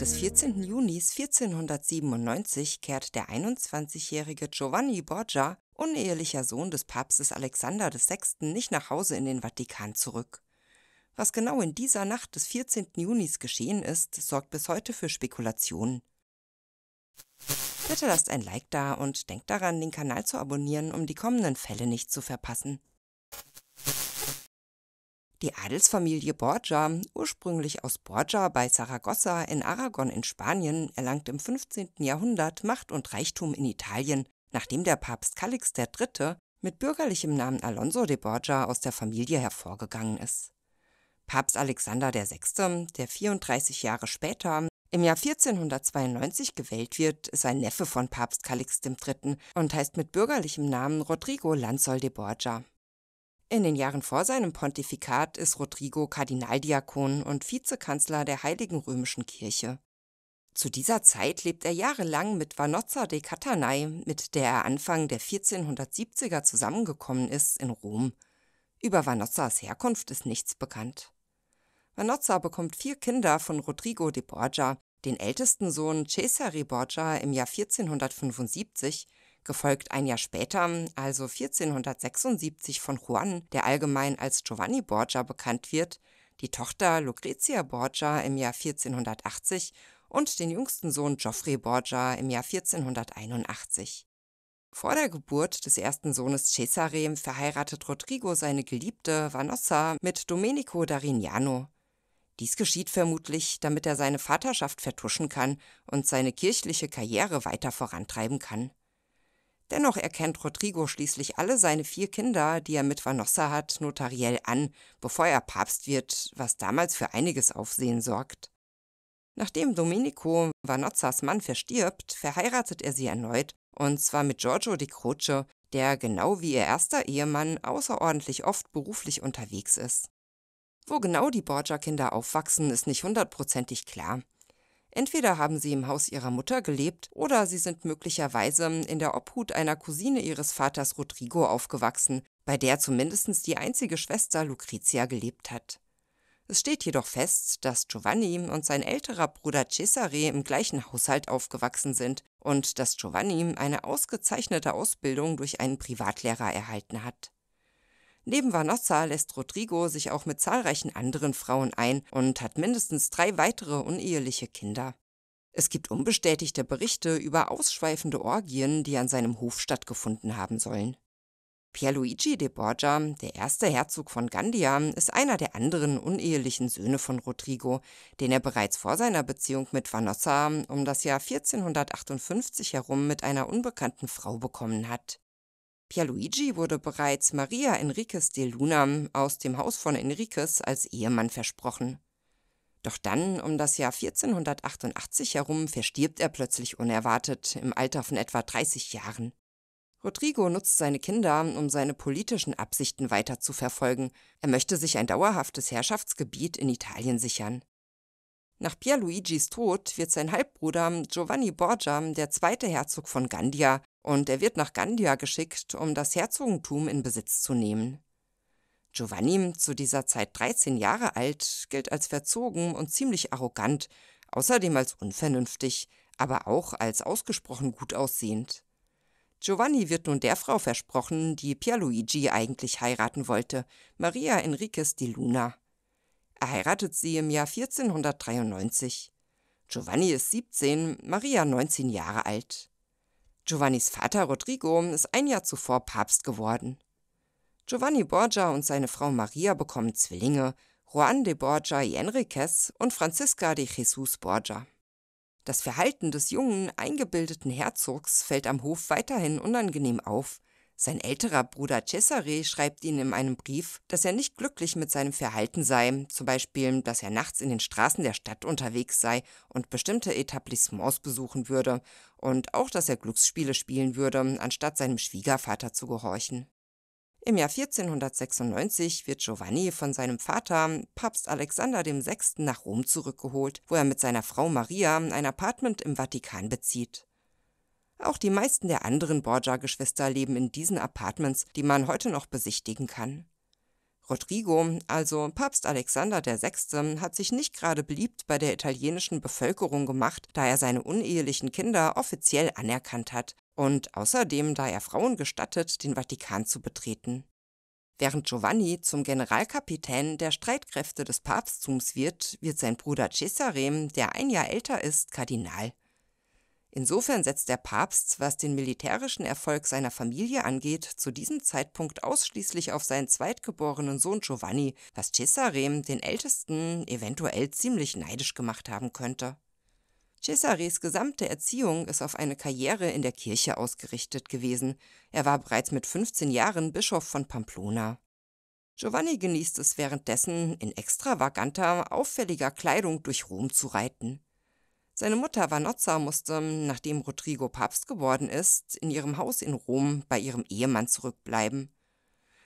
des 14. Junis 1497 kehrt der 21-jährige Giovanni Borgia, unehelicher Sohn des Papstes Alexander VI., nicht nach Hause in den Vatikan zurück. Was genau in dieser Nacht des 14. Junis geschehen ist, sorgt bis heute für Spekulationen. Bitte lasst ein Like da und denkt daran, den Kanal zu abonnieren, um die kommenden Fälle nicht zu verpassen. Die Adelsfamilie Borgia, ursprünglich aus Borgia bei Saragossa in Aragon in Spanien, erlangt im 15. Jahrhundert Macht und Reichtum in Italien, nachdem der Papst Calix III. mit bürgerlichem Namen Alonso de Borgia aus der Familie hervorgegangen ist. Papst Alexander VI., der 34 Jahre später im Jahr 1492 gewählt wird, ist ein Neffe von Papst Calix III. und heißt mit bürgerlichem Namen Rodrigo Lanzol de Borgia. In den Jahren vor seinem Pontifikat ist Rodrigo Kardinaldiakon und Vizekanzler der Heiligen Römischen Kirche. Zu dieser Zeit lebt er jahrelang mit Vanozza de Catanei, mit der er Anfang der 1470er zusammengekommen ist, in Rom. Über Vanozzas Herkunft ist nichts bekannt. Vanozza bekommt vier Kinder von Rodrigo de Borgia, den ältesten Sohn Cesare Borgia im Jahr 1475 gefolgt ein Jahr später, also 1476 von Juan, der allgemein als Giovanni Borgia bekannt wird, die Tochter Lucrezia Borgia im Jahr 1480 und den jüngsten Sohn Geoffrey Borgia im Jahr 1481. Vor der Geburt des ersten Sohnes Cesare verheiratet Rodrigo seine Geliebte Vanossa mit Domenico d'Arignano. Dies geschieht vermutlich, damit er seine Vaterschaft vertuschen kann und seine kirchliche Karriere weiter vorantreiben kann. Dennoch erkennt Rodrigo schließlich alle seine vier Kinder, die er mit Vanossa hat, notariell an, bevor er Papst wird, was damals für einiges Aufsehen sorgt. Nachdem Domenico, Vanozzas Mann, verstirbt, verheiratet er sie erneut, und zwar mit Giorgio di Croce, der genau wie ihr erster Ehemann außerordentlich oft beruflich unterwegs ist. Wo genau die Borgia-Kinder aufwachsen, ist nicht hundertprozentig klar. Entweder haben sie im Haus ihrer Mutter gelebt oder sie sind möglicherweise in der Obhut einer Cousine ihres Vaters Rodrigo aufgewachsen, bei der zumindest die einzige Schwester Lucrezia gelebt hat. Es steht jedoch fest, dass Giovanni und sein älterer Bruder Cesare im gleichen Haushalt aufgewachsen sind und dass Giovanni eine ausgezeichnete Ausbildung durch einen Privatlehrer erhalten hat. Neben Vanossa lässt Rodrigo sich auch mit zahlreichen anderen Frauen ein und hat mindestens drei weitere uneheliche Kinder. Es gibt unbestätigte Berichte über ausschweifende Orgien, die an seinem Hof stattgefunden haben sollen. Pierluigi de Borgia, der erste Herzog von Gandia, ist einer der anderen unehelichen Söhne von Rodrigo, den er bereits vor seiner Beziehung mit Vanossa um das Jahr 1458 herum mit einer unbekannten Frau bekommen hat. Pierluigi wurde bereits Maria Enriquez de Luna aus dem Haus von Enriquez als Ehemann versprochen. Doch dann, um das Jahr 1488 herum, verstirbt er plötzlich unerwartet im Alter von etwa 30 Jahren. Rodrigo nutzt seine Kinder, um seine politischen Absichten weiter zu verfolgen. Er möchte sich ein dauerhaftes Herrschaftsgebiet in Italien sichern. Nach Pierluigis Tod wird sein Halbbruder Giovanni Borgia der zweite Herzog von Gandia, und er wird nach Gandia geschickt, um das Herzogentum in Besitz zu nehmen. Giovanni, zu dieser Zeit 13 Jahre alt, gilt als verzogen und ziemlich arrogant, außerdem als unvernünftig, aber auch als ausgesprochen gut aussehend. Giovanni wird nun der Frau versprochen, die Pierluigi eigentlich heiraten wollte, Maria Enriquez di Luna. Er heiratet sie im Jahr 1493. Giovanni ist 17, Maria 19 Jahre alt. Giovannis Vater Rodrigo ist ein Jahr zuvor Papst geworden. Giovanni Borgia und seine Frau Maria bekommen Zwillinge, Juan de Borgia y Enriquez und Franziska de Jesus Borgia. Das Verhalten des jungen, eingebildeten Herzogs fällt am Hof weiterhin unangenehm auf, sein älterer Bruder Cesare schreibt ihn in einem Brief, dass er nicht glücklich mit seinem Verhalten sei, zum Beispiel, dass er nachts in den Straßen der Stadt unterwegs sei und bestimmte Etablissements besuchen würde, und auch, dass er Glücksspiele spielen würde, anstatt seinem Schwiegervater zu gehorchen. Im Jahr 1496 wird Giovanni von seinem Vater, Papst Alexander VI., nach Rom zurückgeholt, wo er mit seiner Frau Maria ein Apartment im Vatikan bezieht. Auch die meisten der anderen Borgia-Geschwister leben in diesen Apartments, die man heute noch besichtigen kann. Rodrigo, also Papst Alexander VI., hat sich nicht gerade beliebt bei der italienischen Bevölkerung gemacht, da er seine unehelichen Kinder offiziell anerkannt hat und außerdem, da er Frauen gestattet, den Vatikan zu betreten. Während Giovanni zum Generalkapitän der Streitkräfte des Papsttums wird, wird sein Bruder Cesare, der ein Jahr älter ist, Kardinal. Insofern setzt der Papst, was den militärischen Erfolg seiner Familie angeht, zu diesem Zeitpunkt ausschließlich auf seinen zweitgeborenen Sohn Giovanni, was Cesarem, den Ältesten, eventuell ziemlich neidisch gemacht haben könnte. Cesares gesamte Erziehung ist auf eine Karriere in der Kirche ausgerichtet gewesen. Er war bereits mit 15 Jahren Bischof von Pamplona. Giovanni genießt es währenddessen, in extravaganter, auffälliger Kleidung durch Rom zu reiten. Seine Mutter Vanozza musste, nachdem Rodrigo Papst geworden ist, in ihrem Haus in Rom bei ihrem Ehemann zurückbleiben.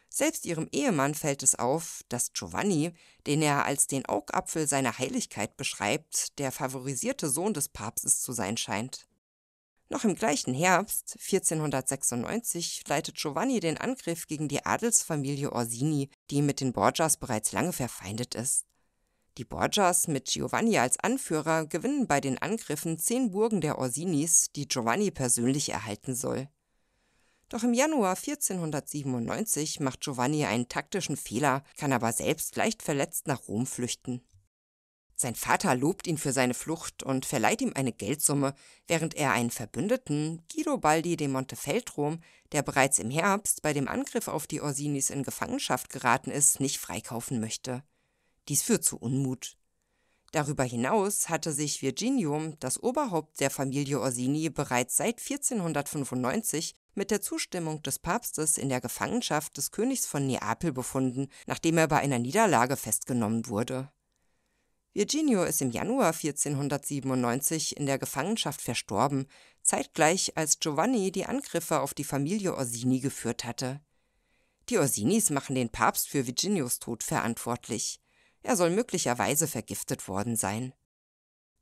Selbst ihrem Ehemann fällt es auf, dass Giovanni, den er als den Augapfel seiner Heiligkeit beschreibt, der favorisierte Sohn des Papstes zu sein scheint. Noch im gleichen Herbst, 1496, leitet Giovanni den Angriff gegen die Adelsfamilie Orsini, die mit den Borgias bereits lange verfeindet ist. Die Borgias mit Giovanni als Anführer gewinnen bei den Angriffen zehn Burgen der Orsinis, die Giovanni persönlich erhalten soll. Doch im Januar 1497 macht Giovanni einen taktischen Fehler, kann aber selbst leicht verletzt nach Rom flüchten. Sein Vater lobt ihn für seine Flucht und verleiht ihm eine Geldsumme, während er einen Verbündeten, Guido Baldi de Montefeltrom, der bereits im Herbst bei dem Angriff auf die Orsinis in Gefangenschaft geraten ist, nicht freikaufen möchte. Dies führt zu Unmut. Darüber hinaus hatte sich Virginium, das Oberhaupt der Familie Orsini, bereits seit 1495 mit der Zustimmung des Papstes in der Gefangenschaft des Königs von Neapel befunden, nachdem er bei einer Niederlage festgenommen wurde. Virginio ist im Januar 1497 in der Gefangenschaft verstorben, zeitgleich als Giovanni die Angriffe auf die Familie Orsini geführt hatte. Die Orsinis machen den Papst für Virginios Tod verantwortlich. Er soll möglicherweise vergiftet worden sein.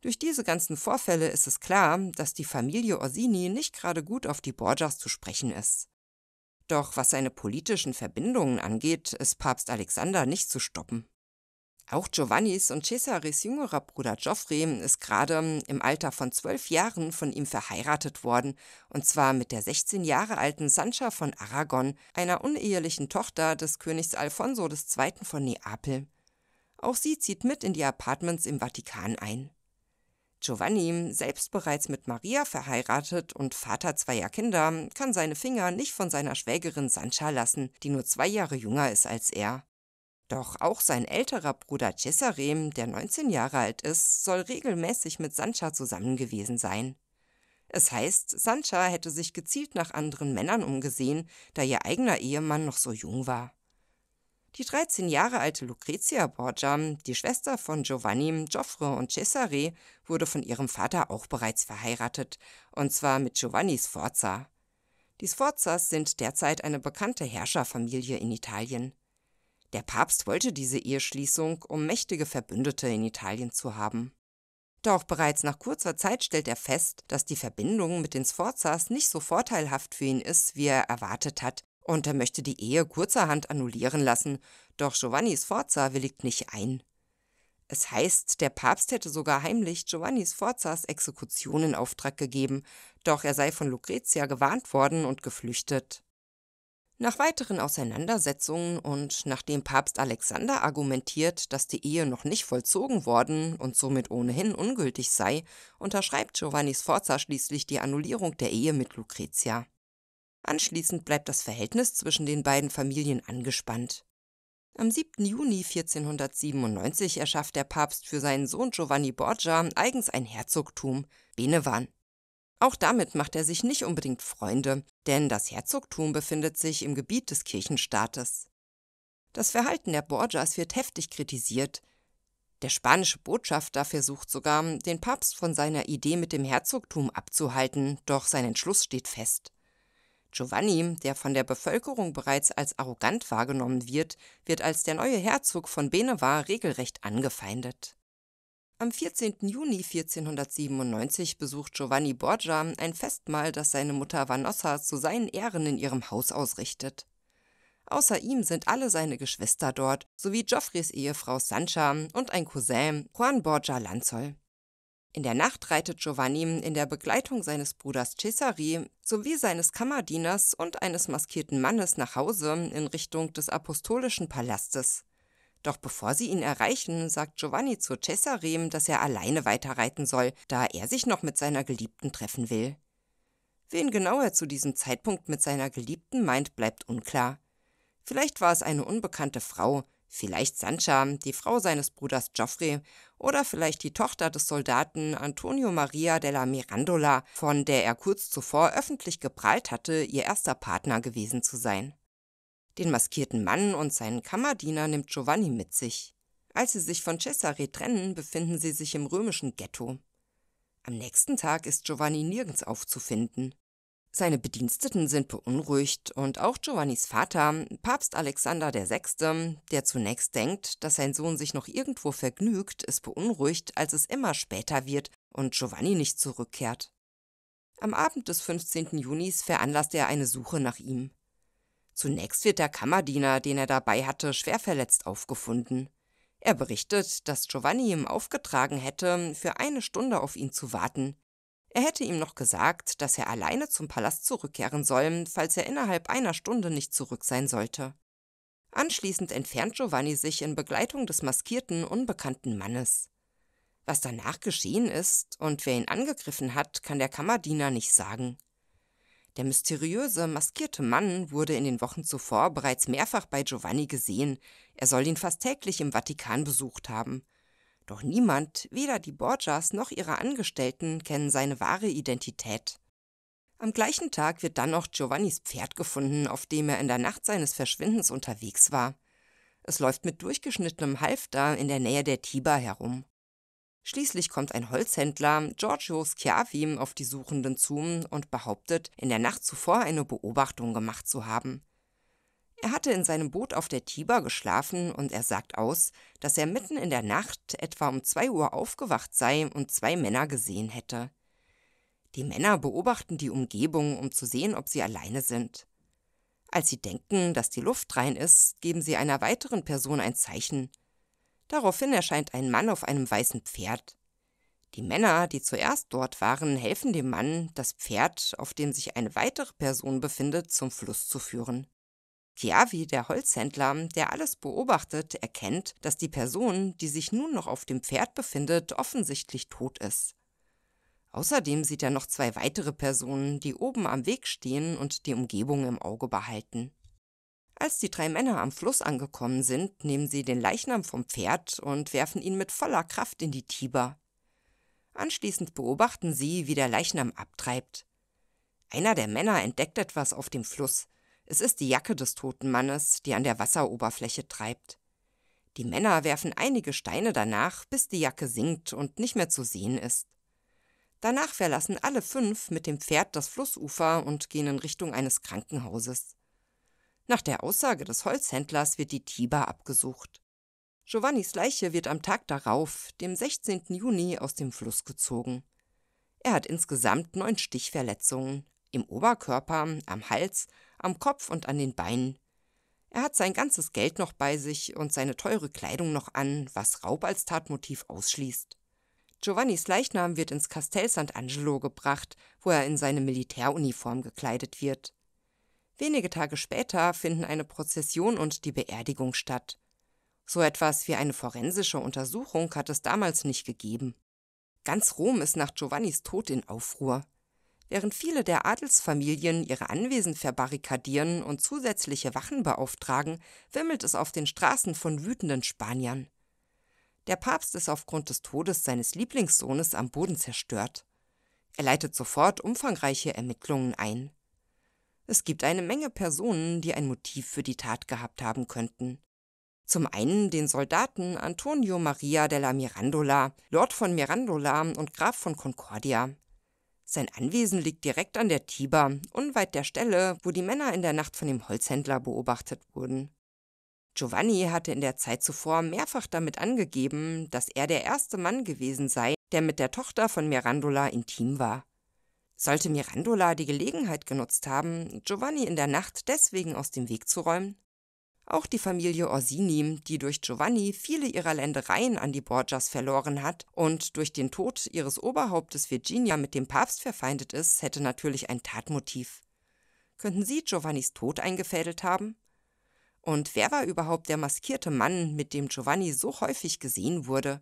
Durch diese ganzen Vorfälle ist es klar, dass die Familie Orsini nicht gerade gut auf die Borgias zu sprechen ist. Doch was seine politischen Verbindungen angeht, ist Papst Alexander nicht zu stoppen. Auch Giovannis und Cesares jüngerer Bruder Geoffrey ist gerade im Alter von zwölf Jahren von ihm verheiratet worden, und zwar mit der 16 Jahre alten Sancha von Aragon, einer unehelichen Tochter des Königs Alfonso II. von Neapel. Auch sie zieht mit in die Apartments im Vatikan ein. Giovanni, selbst bereits mit Maria verheiratet und Vater zweier Kinder, kann seine Finger nicht von seiner Schwägerin Sancha lassen, die nur zwei Jahre jünger ist als er. Doch auch sein älterer Bruder Cesare, der 19 Jahre alt ist, soll regelmäßig mit Sancha zusammen gewesen sein. Es heißt, Sancha hätte sich gezielt nach anderen Männern umgesehen, da ihr eigener Ehemann noch so jung war. Die 13 Jahre alte Lucrezia Borgia, die Schwester von Giovanni, Gioffre und Cesare, wurde von ihrem Vater auch bereits verheiratet, und zwar mit Giovanni Sforza. Die Sforzas sind derzeit eine bekannte Herrscherfamilie in Italien. Der Papst wollte diese Eheschließung, um mächtige Verbündete in Italien zu haben. Doch bereits nach kurzer Zeit stellt er fest, dass die Verbindung mit den Sforzas nicht so vorteilhaft für ihn ist, wie er erwartet hat, und er möchte die Ehe kurzerhand annullieren lassen, doch Giovanni Sforza willigt nicht ein. Es heißt, der Papst hätte sogar heimlich Giovanni Sforzas Exekution in Auftrag gegeben, doch er sei von Lucrezia gewarnt worden und geflüchtet. Nach weiteren Auseinandersetzungen und nachdem Papst Alexander argumentiert, dass die Ehe noch nicht vollzogen worden und somit ohnehin ungültig sei, unterschreibt Giovanni Sforza schließlich die Annullierung der Ehe mit Lucrezia. Anschließend bleibt das Verhältnis zwischen den beiden Familien angespannt. Am 7. Juni 1497 erschafft der Papst für seinen Sohn Giovanni Borgia eigens ein Herzogtum, Benevan. Auch damit macht er sich nicht unbedingt Freunde, denn das Herzogtum befindet sich im Gebiet des Kirchenstaates. Das Verhalten der Borgias wird heftig kritisiert. Der spanische Botschafter versucht sogar, den Papst von seiner Idee mit dem Herzogtum abzuhalten, doch sein Entschluss steht fest. Giovanni, der von der Bevölkerung bereits als arrogant wahrgenommen wird, wird als der neue Herzog von Benevent regelrecht angefeindet. Am 14. Juni 1497 besucht Giovanni Borgia ein Festmahl, das seine Mutter Vanossa zu seinen Ehren in ihrem Haus ausrichtet. Außer ihm sind alle seine Geschwister dort, sowie Geoffreys Ehefrau Sancha und ein Cousin Juan Borgia Lanzol. In der Nacht reitet Giovanni in der Begleitung seines Bruders Cesare sowie seines Kammerdieners und eines maskierten Mannes nach Hause in Richtung des apostolischen Palastes. Doch bevor sie ihn erreichen, sagt Giovanni zu Cesare, dass er alleine weiterreiten soll, da er sich noch mit seiner Geliebten treffen will. Wen genau er zu diesem Zeitpunkt mit seiner Geliebten meint, bleibt unklar. Vielleicht war es eine unbekannte Frau, Vielleicht Sancha, die Frau seines Bruders Geoffrey, oder vielleicht die Tochter des Soldaten Antonio Maria della Mirandola, von der er kurz zuvor öffentlich geprahlt hatte, ihr erster Partner gewesen zu sein. Den maskierten Mann und seinen Kammerdiener nimmt Giovanni mit sich. Als sie sich von Cesare trennen, befinden sie sich im römischen Ghetto. Am nächsten Tag ist Giovanni nirgends aufzufinden. Seine Bediensteten sind beunruhigt und auch Giovannis Vater, Papst Alexander VI., der zunächst denkt, dass sein Sohn sich noch irgendwo vergnügt, ist beunruhigt, als es immer später wird und Giovanni nicht zurückkehrt. Am Abend des 15. Junis veranlasst er eine Suche nach ihm. Zunächst wird der Kammerdiener, den er dabei hatte, schwer verletzt aufgefunden. Er berichtet, dass Giovanni ihm aufgetragen hätte, für eine Stunde auf ihn zu warten. Er hätte ihm noch gesagt, dass er alleine zum Palast zurückkehren solle, falls er innerhalb einer Stunde nicht zurück sein sollte. Anschließend entfernt Giovanni sich in Begleitung des maskierten, unbekannten Mannes. Was danach geschehen ist und wer ihn angegriffen hat, kann der Kammerdiener nicht sagen. Der mysteriöse, maskierte Mann wurde in den Wochen zuvor bereits mehrfach bei Giovanni gesehen, er soll ihn fast täglich im Vatikan besucht haben. Doch niemand, weder die Borgias noch ihre Angestellten, kennen seine wahre Identität. Am gleichen Tag wird dann auch Giovannis Pferd gefunden, auf dem er in der Nacht seines Verschwindens unterwegs war. Es läuft mit durchgeschnittenem Halfter in der Nähe der Tiber herum. Schließlich kommt ein Holzhändler, Giorgio Schiavi, auf die Suchenden zu und behauptet, in der Nacht zuvor eine Beobachtung gemacht zu haben. Er hatte in seinem Boot auf der Tiber geschlafen und er sagt aus, dass er mitten in der Nacht etwa um zwei Uhr aufgewacht sei und zwei Männer gesehen hätte. Die Männer beobachten die Umgebung, um zu sehen, ob sie alleine sind. Als sie denken, dass die Luft rein ist, geben sie einer weiteren Person ein Zeichen. Daraufhin erscheint ein Mann auf einem weißen Pferd. Die Männer, die zuerst dort waren, helfen dem Mann, das Pferd, auf dem sich eine weitere Person befindet, zum Fluss zu führen. Chiavi, der Holzhändler, der alles beobachtet, erkennt, dass die Person, die sich nun noch auf dem Pferd befindet, offensichtlich tot ist. Außerdem sieht er noch zwei weitere Personen, die oben am Weg stehen und die Umgebung im Auge behalten. Als die drei Männer am Fluss angekommen sind, nehmen sie den Leichnam vom Pferd und werfen ihn mit voller Kraft in die Tiber. Anschließend beobachten sie, wie der Leichnam abtreibt. Einer der Männer entdeckt etwas auf dem Fluss. Es ist die Jacke des toten Mannes, die an der Wasseroberfläche treibt. Die Männer werfen einige Steine danach, bis die Jacke sinkt und nicht mehr zu sehen ist. Danach verlassen alle fünf mit dem Pferd das Flussufer und gehen in Richtung eines Krankenhauses. Nach der Aussage des Holzhändlers wird die Tiber abgesucht. Giovannis Leiche wird am Tag darauf, dem 16. Juni, aus dem Fluss gezogen. Er hat insgesamt neun Stichverletzungen im Oberkörper, am Hals am Kopf und an den Beinen. Er hat sein ganzes Geld noch bei sich und seine teure Kleidung noch an, was Raub als Tatmotiv ausschließt. Giovannis Leichnam wird ins Castel Sant'Angelo gebracht, wo er in seine Militäruniform gekleidet wird. Wenige Tage später finden eine Prozession und die Beerdigung statt. So etwas wie eine forensische Untersuchung hat es damals nicht gegeben. Ganz Rom ist nach Giovannis Tod in Aufruhr. Während viele der Adelsfamilien ihre Anwesen verbarrikadieren und zusätzliche Wachen beauftragen, wimmelt es auf den Straßen von wütenden Spaniern. Der Papst ist aufgrund des Todes seines Lieblingssohnes am Boden zerstört. Er leitet sofort umfangreiche Ermittlungen ein. Es gibt eine Menge Personen, die ein Motiv für die Tat gehabt haben könnten. Zum einen den Soldaten Antonio Maria della Mirandola, Lord von Mirandola und Graf von Concordia, sein Anwesen liegt direkt an der Tiber, unweit der Stelle, wo die Männer in der Nacht von dem Holzhändler beobachtet wurden. Giovanni hatte in der Zeit zuvor mehrfach damit angegeben, dass er der erste Mann gewesen sei, der mit der Tochter von Mirandola intim war. Sollte Mirandola die Gelegenheit genutzt haben, Giovanni in der Nacht deswegen aus dem Weg zu räumen, auch die Familie Orsini, die durch Giovanni viele ihrer Ländereien an die Borgias verloren hat und durch den Tod ihres Oberhauptes Virginia mit dem Papst verfeindet ist, hätte natürlich ein Tatmotiv. Könnten Sie Giovannis Tod eingefädelt haben? Und wer war überhaupt der maskierte Mann, mit dem Giovanni so häufig gesehen wurde?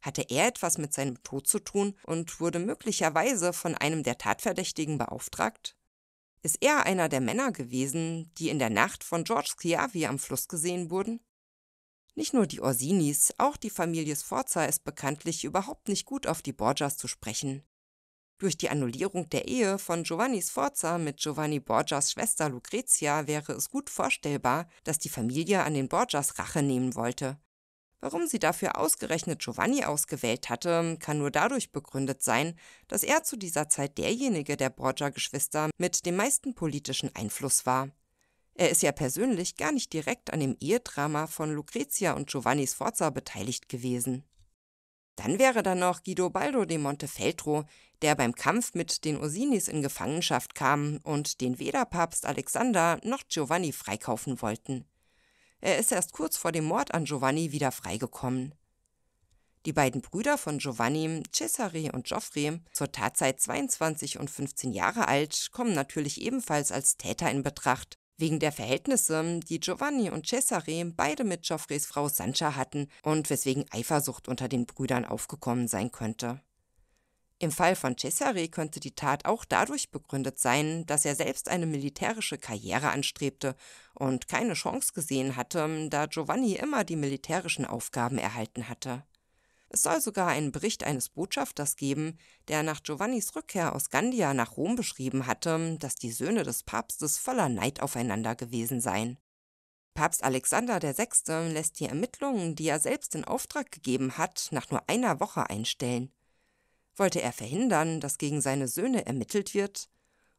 Hatte er etwas mit seinem Tod zu tun und wurde möglicherweise von einem der Tatverdächtigen beauftragt? Ist er einer der Männer gewesen, die in der Nacht von George Schiavi am Fluss gesehen wurden? Nicht nur die Orsinis, auch die Familie Sforza ist bekanntlich überhaupt nicht gut auf die Borgias zu sprechen. Durch die Annullierung der Ehe von Giovanni Sforza mit Giovanni Borgias Schwester Lucrezia wäre es gut vorstellbar, dass die Familie an den Borgias Rache nehmen wollte. Warum sie dafür ausgerechnet Giovanni ausgewählt hatte, kann nur dadurch begründet sein, dass er zu dieser Zeit derjenige der Borgia-Geschwister mit dem meisten politischen Einfluss war. Er ist ja persönlich gar nicht direkt an dem Ehedrama von Lucrezia und Giovanni Sforza beteiligt gewesen. Dann wäre da noch Guido Baldo de Montefeltro, der beim Kampf mit den Ursinis in Gefangenschaft kam und den weder Papst Alexander noch Giovanni freikaufen wollten. Er ist erst kurz vor dem Mord an Giovanni wieder freigekommen. Die beiden Brüder von Giovanni, Cesare und Geoffrey, zur Tatzeit 22 und 15 Jahre alt, kommen natürlich ebenfalls als Täter in Betracht, wegen der Verhältnisse, die Giovanni und Cesare beide mit Geoffreys Frau Sancha hatten und weswegen Eifersucht unter den Brüdern aufgekommen sein könnte. Im Fall von Cesare könnte die Tat auch dadurch begründet sein, dass er selbst eine militärische Karriere anstrebte und keine Chance gesehen hatte, da Giovanni immer die militärischen Aufgaben erhalten hatte. Es soll sogar einen Bericht eines Botschafters geben, der nach Giovannis Rückkehr aus Gandia nach Rom beschrieben hatte, dass die Söhne des Papstes voller Neid aufeinander gewesen seien. Papst Alexander VI. lässt die Ermittlungen, die er selbst in Auftrag gegeben hat, nach nur einer Woche einstellen. Wollte er verhindern, dass gegen seine Söhne ermittelt wird?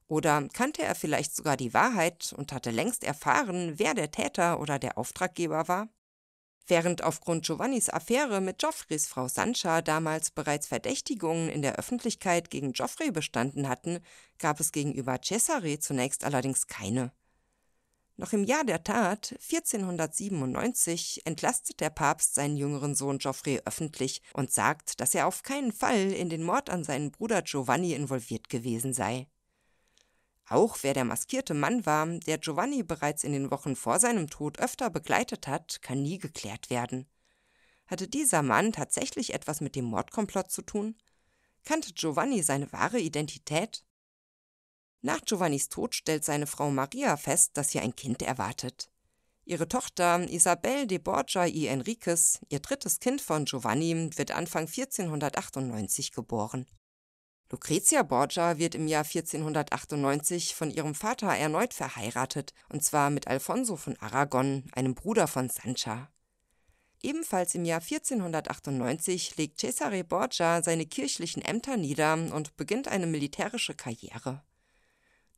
Oder kannte er vielleicht sogar die Wahrheit und hatte längst erfahren, wer der Täter oder der Auftraggeber war? Während aufgrund Giovannis Affäre mit Geoffreys Frau Sancha damals bereits Verdächtigungen in der Öffentlichkeit gegen Geoffrey bestanden hatten, gab es gegenüber Cesare zunächst allerdings keine. Noch im Jahr der Tat, 1497, entlastet der Papst seinen jüngeren Sohn Geoffrey öffentlich und sagt, dass er auf keinen Fall in den Mord an seinen Bruder Giovanni involviert gewesen sei. Auch wer der maskierte Mann war, der Giovanni bereits in den Wochen vor seinem Tod öfter begleitet hat, kann nie geklärt werden. Hatte dieser Mann tatsächlich etwas mit dem Mordkomplott zu tun? Kannte Giovanni seine wahre Identität? Nach Giovannis Tod stellt seine Frau Maria fest, dass sie ein Kind erwartet. Ihre Tochter Isabel de Borgia y Enriquez, ihr drittes Kind von Giovanni, wird Anfang 1498 geboren. Lucrezia Borgia wird im Jahr 1498 von ihrem Vater erneut verheiratet, und zwar mit Alfonso von Aragon, einem Bruder von Sancha. Ebenfalls im Jahr 1498 legt Cesare Borgia seine kirchlichen Ämter nieder und beginnt eine militärische Karriere.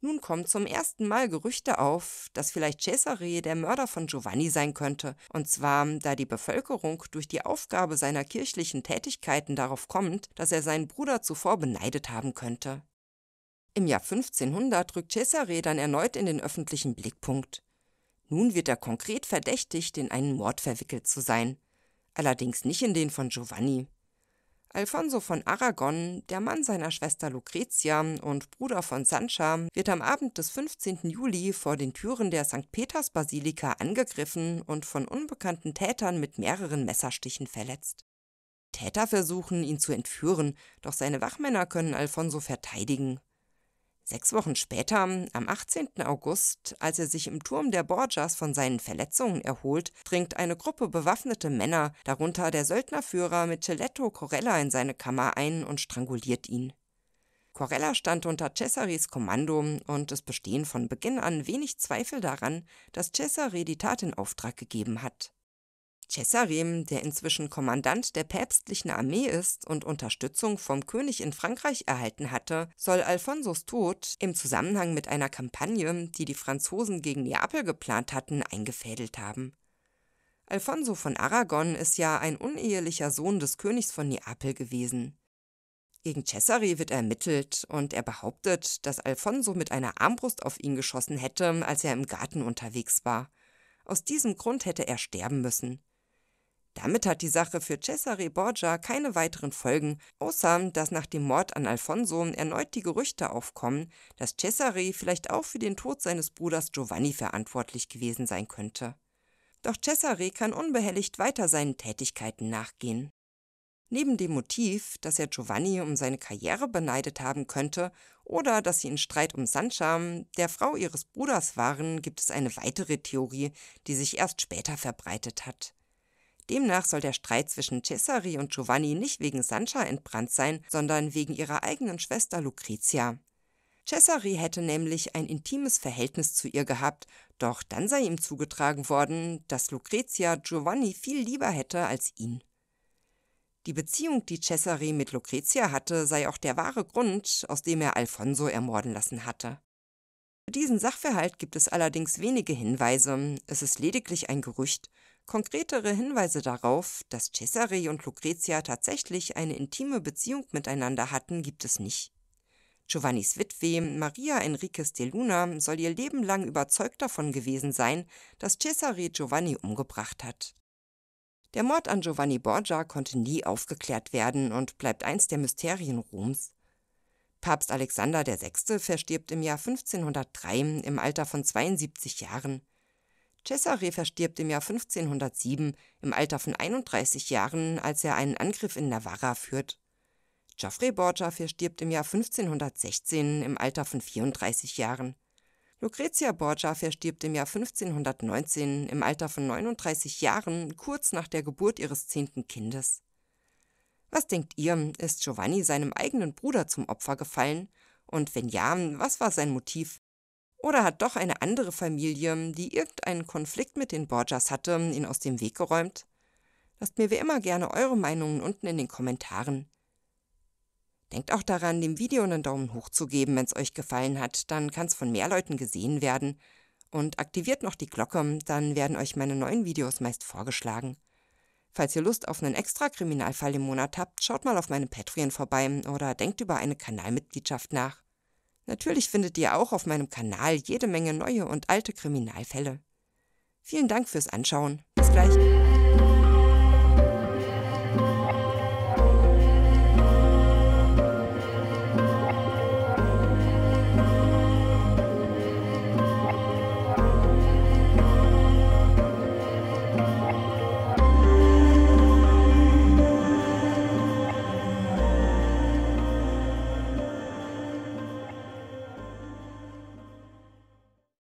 Nun kommen zum ersten Mal Gerüchte auf, dass vielleicht Cesare der Mörder von Giovanni sein könnte, und zwar da die Bevölkerung durch die Aufgabe seiner kirchlichen Tätigkeiten darauf kommt, dass er seinen Bruder zuvor beneidet haben könnte. Im Jahr 1500 rückt Cesare dann erneut in den öffentlichen Blickpunkt. Nun wird er konkret verdächtigt, in einen Mord verwickelt zu sein. Allerdings nicht in den von Giovanni. Alfonso von Aragon, der Mann seiner Schwester Lucretia und Bruder von Sancha, wird am Abend des 15. Juli vor den Türen der St. Peters-Basilika angegriffen und von unbekannten Tätern mit mehreren Messerstichen verletzt. Täter versuchen, ihn zu entführen, doch seine Wachmänner können Alfonso verteidigen, Sechs Wochen später, am 18. August, als er sich im Turm der Borgias von seinen Verletzungen erholt, dringt eine Gruppe bewaffneter Männer, darunter der Söldnerführer mit Micheletto Corella, in seine Kammer ein und stranguliert ihn. Corella stand unter Cesaris Kommando und es bestehen von Beginn an wenig Zweifel daran, dass Cesare die Tat in Auftrag gegeben hat. Cesarim, der inzwischen Kommandant der päpstlichen Armee ist und Unterstützung vom König in Frankreich erhalten hatte, soll Alfonsos Tod im Zusammenhang mit einer Kampagne, die die Franzosen gegen Neapel geplant hatten, eingefädelt haben. Alfonso von Aragon ist ja ein unehelicher Sohn des Königs von Neapel gewesen. Gegen Cesare wird ermittelt und er behauptet, dass Alfonso mit einer Armbrust auf ihn geschossen hätte, als er im Garten unterwegs war. Aus diesem Grund hätte er sterben müssen. Damit hat die Sache für Cesare Borgia keine weiteren Folgen, außer dass nach dem Mord an Alfonso erneut die Gerüchte aufkommen, dass Cesare vielleicht auch für den Tod seines Bruders Giovanni verantwortlich gewesen sein könnte. Doch Cesare kann unbehelligt weiter seinen Tätigkeiten nachgehen. Neben dem Motiv, dass er Giovanni um seine Karriere beneidet haben könnte oder dass sie in Streit um Sancha, der Frau ihres Bruders waren, gibt es eine weitere Theorie, die sich erst später verbreitet hat. Demnach soll der Streit zwischen Cesari und Giovanni nicht wegen Sancha entbrannt sein, sondern wegen ihrer eigenen Schwester Lucrezia. Cesari hätte nämlich ein intimes Verhältnis zu ihr gehabt, doch dann sei ihm zugetragen worden, dass Lucrezia Giovanni viel lieber hätte als ihn. Die Beziehung, die Cesari mit Lucrezia hatte, sei auch der wahre Grund, aus dem er Alfonso ermorden lassen hatte. Für diesen Sachverhalt gibt es allerdings wenige Hinweise, es ist lediglich ein Gerücht, Konkretere Hinweise darauf, dass Cesare und Lucrezia tatsächlich eine intime Beziehung miteinander hatten, gibt es nicht. Giovannis Witwe Maria Enriquez de Luna soll ihr Leben lang überzeugt davon gewesen sein, dass Cesare Giovanni umgebracht hat. Der Mord an Giovanni Borgia konnte nie aufgeklärt werden und bleibt eins der Mysterien Roms. Papst Alexander VI. verstirbt im Jahr 1503 im Alter von 72 Jahren. Cesare verstirbt im Jahr 1507 im Alter von 31 Jahren, als er einen Angriff in Navarra führt. Geoffrey Borgia verstirbt im Jahr 1516 im Alter von 34 Jahren. Lucrezia Borgia verstirbt im Jahr 1519 im Alter von 39 Jahren, kurz nach der Geburt ihres zehnten Kindes. Was denkt ihr, ist Giovanni seinem eigenen Bruder zum Opfer gefallen? Und wenn ja, was war sein Motiv? Oder hat doch eine andere Familie, die irgendeinen Konflikt mit den Borgias hatte, ihn aus dem Weg geräumt? Lasst mir wie immer gerne eure Meinungen unten in den Kommentaren. Denkt auch daran, dem Video einen Daumen hoch zu geben, wenn es euch gefallen hat, dann kann es von mehr Leuten gesehen werden. Und aktiviert noch die Glocke, dann werden euch meine neuen Videos meist vorgeschlagen. Falls ihr Lust auf einen extra Kriminalfall im Monat habt, schaut mal auf meinem Patreon vorbei oder denkt über eine Kanalmitgliedschaft nach. Natürlich findet ihr auch auf meinem Kanal jede Menge neue und alte Kriminalfälle. Vielen Dank fürs Anschauen. Bis gleich.